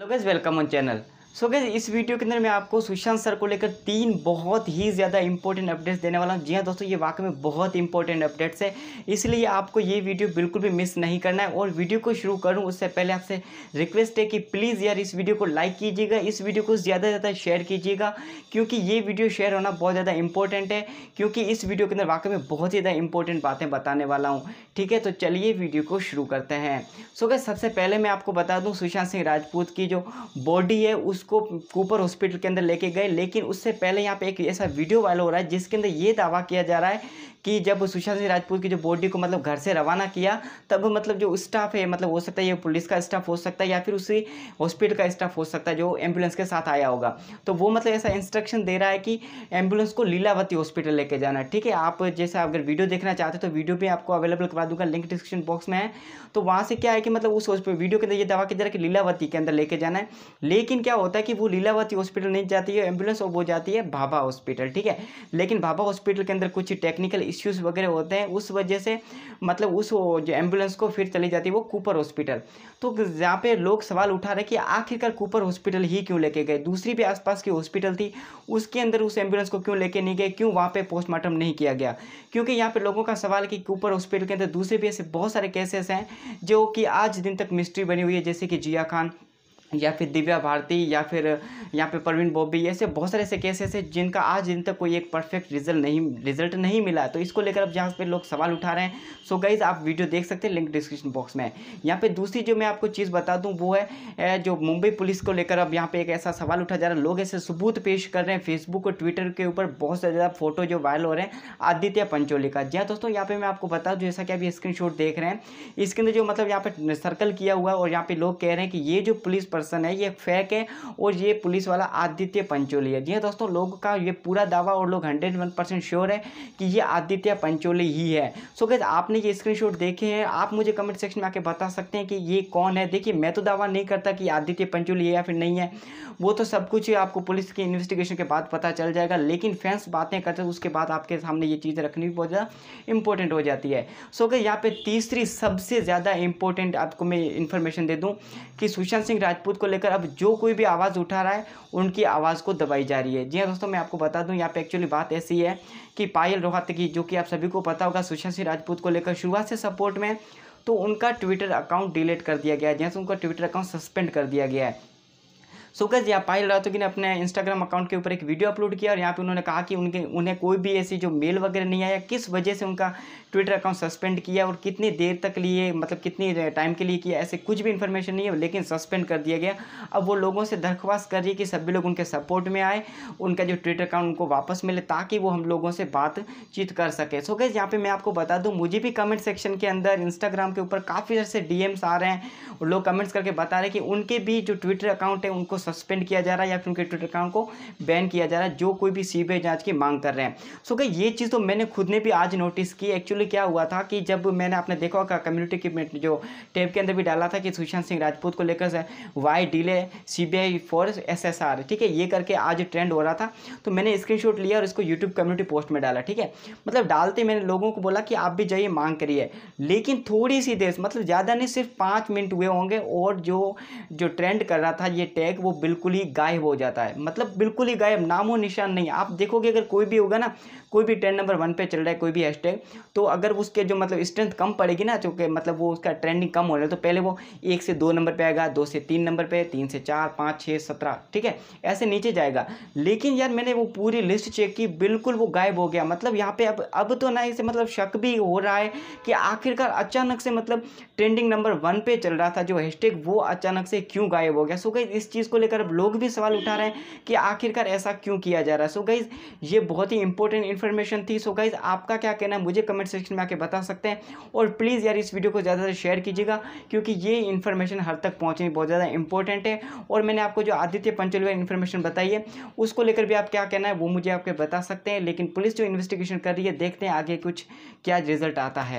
hello guys welcome on channel so so, guys इस वीडियो के अंदर मैं आपको सुशांत सर को लेकर तीन बहुत ही ज़्यादा इंपॉर्टेंट अपडेट्स देने वाला हूँ जी हाँ दोस्तों ये वाकई में बहुत इंपॉर्टेंट अपडेट्स है इसलिए आपको ये वीडियो बिल्कुल भी मिस नहीं करना है और वीडियो को शुरू करूँ उससे पहले आपसे रिक्वेस्ट है कि प्लीज़ यार इस वीडियो को लाइक कीजिएगा इस वीडियो को ज़्यादा से ज़्यादा शेयर कीजिएगा क्योंकि ये वीडियो शेयर होना बहुत ज़्यादा इंपॉर्टेंट है क्योंकि इस वीडियो के अंदर वाकई में बहुत ज़्यादा इंपॉर्टेंट बातें बताने वाला हूँ ठीक है तो चलिए वीडियो को शुरू करते हैं सो गैस सबसे पहले मैं आपको बता दूँ सुशांत सिंह राजपूत की जो बॉडी है उस उसको कूपर हॉस्पिटल के अंदर लेके गए लेकिन उससे पहले यहाँ पे एक ऐसा वीडियो वायरल हो रहा है जिसके अंदर ये दावा किया जा रहा है कि जब सुशांत सिंह राजपूत की जो बॉडी को मतलब घर से रवाना किया तब मतलब जो स्टाफ है मतलब हो सकता है ये पुलिस का स्टाफ हो सकता है या फिर उसी हॉस्पिटल का स्टाफ हो सकता है जो एम्बुलेंस के साथ आया होगा तो वो मतलब ऐसा इंस्ट्रक्शन दे रहा है कि एम्बुलेंस को लीलावती हॉस्पिटल लेके जाना ठीक है आप जैसे अगर वीडियो देखना चाहते हो तो वीडियो भी आपको अवेलेबल करवा दूंगा लिंक डिस्क्रिप्शन बॉक्स में है तो वहाँ से क्या है कि मतलब उस वीडियो के अंदर ये दवा किया जा रहा है कि लीलावती के अंदर लेके जाना है लेकिन क्या हो होता है कि वो लीलावती हॉस्पिटल नहीं जाती है एम्बुलेंस और वो जाती है भाभा हॉस्पिटल ठीक है लेकिन भाभा हॉस्पिटल के अंदर कुछ टेक्निकल इश्यूज़ वगैरह होते हैं उस वजह से मतलब उस जो एम्बुलेंस को फिर चली जाती है वो कूपर हॉस्पिटल तो यहाँ पे लोग सवाल उठा रहे कि आखिरकार कूपर हॉस्पिटल ही क्यों लेके गए दूसरी भी आसपास की हॉस्पिटल थी उसके अंदर उस एम्बुलेंस को क्यों लेके नहीं गए क्यों वहाँ पे पोस्टमार्टम नहीं किया गया क्योंकि यहाँ पे लोगों का सवाल कि कूपर हॉस्पिटल के अंदर दूसरे भी ऐसे बहुत सारे केसेस हैं जो कि आज दिन तक मिस्ट्री बनी हुई है जैसे कि जिया खान या फिर दिव्या भारती या फिर यहाँ पे प्रवीण बॉबी ऐसे बहुत सारे ऐसे केसेस हैं जिनका आज दिन तक कोई एक परफेक्ट रिजल्ट नहीं रिजल्ट नहीं मिला तो इसको लेकर अब जहाँ पे लोग सवाल उठा रहे हैं सो गाइज आप वीडियो देख सकते हैं लिंक डिस्क्रिप्शन बॉक्स में यहाँ पे दूसरी जो मैं आपको चीज़ बता दूँ वो है जो मुंबई पुलिस को लेकर अब यहाँ पर एक ऐसा सवाल उठा जा रहा है लोग ऐसे सबूत पेश कर रहे हैं फेसबुक और ट्विटर के ऊपर बहुत ज़्यादा फोटो जो वायरल हो रहे हैं आदित्य पंचोली का जी हाँ, दोस्तों यहाँ पर मैं आपको बता दूँ जैसा कि अभी स्क्रीन देख रहे हैं इसके अंदर जो मतलब यहाँ पर सर्कल किया हुआ और यहाँ पर लोग कह रहे हैं कि ये जो पुलिस पर्सन है ये फेक है और ये पुलिस वाला आदित्य पंचोली है जी हाँ दोस्तों लोग का ये पूरा दावा और लोग हंड्रेड वन परसेंट श्योर है कि ये आदित्य पंचोली ही है सो गैस आपने ये स्क्रीनशॉट देखे हैं आप मुझे कमेंट सेक्शन में आके बता सकते हैं कि ये कौन है देखिए मैं तो दावा नहीं करता कि आदित्य पंचोली है या फिर नहीं है वो तो सब कुछ ही आपको पुलिस की इन्वेस्टिगेशन के बाद पता चल जाएगा लेकिन फैंस बातें करते हैं उसके बाद आपके सामने ये चीज़ रखनी बहुत ज़्यादा इंपॉर्टेंट हो जाती है सो गैस यहाँ पे तीसरी सबसे ज़्यादा इंपॉर्टेंट आपको मैं इन्फॉर्मेशन दे दूँ कि सुशांत सिंह राजपूत राजपूत को लेकर अब जो कोई भी आवाज़ उठा रहा है उनकी आवाज़ को दबाई जा रही है जी हाँ दोस्तों मैं आपको बता दूं यहाँ पे एक्चुअली बात ऐसी है कि पायल रोहतगी जो कि आप सभी को पता होगा सुशांत सिंह राजपूत को लेकर शुरुआत से सपोर्ट में तो उनका ट्विटर अकाउंट डिलीट कर दिया गया है जैसे हाँ, तो उनका ट्विटर अकाउंट सस्पेंड कर दिया गया है सो गज यहाँ पायल रातों ने अपने इंस्टाग्राम अकाउंट के ऊपर एक वीडियो अपलोड किया और यहाँ पे उन्होंने कहा कि उनके उन्हें कोई भी ऐसी जो मेल वगैरह नहीं आया किस वजह से उनका ट्विटर अकाउंट सस्पेंड किया और कितनी देर तक लिए मतलब कितनी टाइम के लिए किया ऐसे कुछ भी इन्फॉर्मेशन नहीं है लेकिन सस्पेंड कर दिया गया अब वो लोगों से दरख्वास्त कर रही है कि सभी लोग उनके सपोर्ट में आए उनका जो ट्विटर अकाउंट उनको वापस मिले ताकि वो हम लोगों से बातचीत कर सके सो गैस यहाँ पर मैं आपको बता दूँ मुझे भी कमेंट सेक्शन के अंदर इंस्टाग्राम के ऊपर काफ़ी सारे डी आ रहे हैं और लोग कमेंट्स करके बता रहे हैं कि उनके भी जो ट्विटर अकाउंट है उनको सस्पेंड किया जा रहा है या फिर उनके ट्विटर अकाउंट को बैन किया जा रहा है जो कोई भी सी जांच की मांग कर रहे हैं सो so, ये चीज़ तो मैंने खुद ने भी आज नोटिस की एक्चुअली क्या हुआ था कि जब मैंने आपने देखा होगा कम्युनिटी की जो टेप के अंदर भी डाला था कि सुशांत सिंह राजपूत को लेकर why delay C B I for S S R ठीक है ये करके आज ट्रेंड हो रहा था तो मैंने स्क्रीनशॉट लिया और इसको यूट्यूब कम्युनिटी पोस्ट में डाला ठीक है मतलब डालते मैंने लोगों को बोला कि आप भी जाइए मांग करिए लेकिन थोड़ी सी देर मतलब ज़्यादा नहीं सिर्फ पाँच मिनट हुए होंगे और जो जो ट्रेंड कर रहा था ये टैग वो बिल्कुल ही गायब हो जाता है मतलब बिल्कुल ही गायब नामो निशान नहीं आप देखोगे अगर कोई भी होगा ना कोई भी ट्रेंड नंबर वन पे चल रहा है कोई भी हैशटैग तो अगर उसके जो मतलब स्ट्रेंथ कम पड़ेगी ना चूँकि मतलब वो उसका ट्रेंडिंग कम हो रहा है तो पहले वो एक से दो नंबर पर आएगा दो से तीन नंबर पर तीन से चार पाँच छः सत्रह ठीक है ऐसे नीचे जाएगा लेकिन यार मैंने वो पूरी लिस्ट चेक की बिल्कुल वो गायब हो गया मतलब यहाँ पर अब अब तो ना इसे मतलब शक भी हो रहा है कि आखिरकार अचानक से मतलब ट्रेंडिंग नंबर वन पे चल रहा था जो हैशटैग वो अचानक से क्यों गायब हो गया सो गई इस चीज़ को लेकर लेकर लोग भी सवाल उठा रहे हैं कि आखिरकार ऐसा क्यों किया जा रहा है सो गाइज ये बहुत ही इंपॉर्टेंट इन्फॉर्मेशन थी सो गाइज आपका क्या कहना है मुझे कमेंट सेक्शन में आके बता सकते हैं और प्लीज़ यार इस वीडियो को ज़्यादा से शेयर कीजिएगा क्योंकि ये इन्फॉर्मेशन हर तक पहुँचनी बहुत ज़्यादा इंपॉर्टेंट है और मैंने आपको जो आदित्य का इन्फॉर्मेशन बताई है उसको लेकर भी आप क्या कहना है वो मुझे आपके बता सकते हैं लेकिन पुलिस जो इन्वेस्टिगेशन कर रही है देखते हैं आगे कुछ क्या रिजल्ट आता है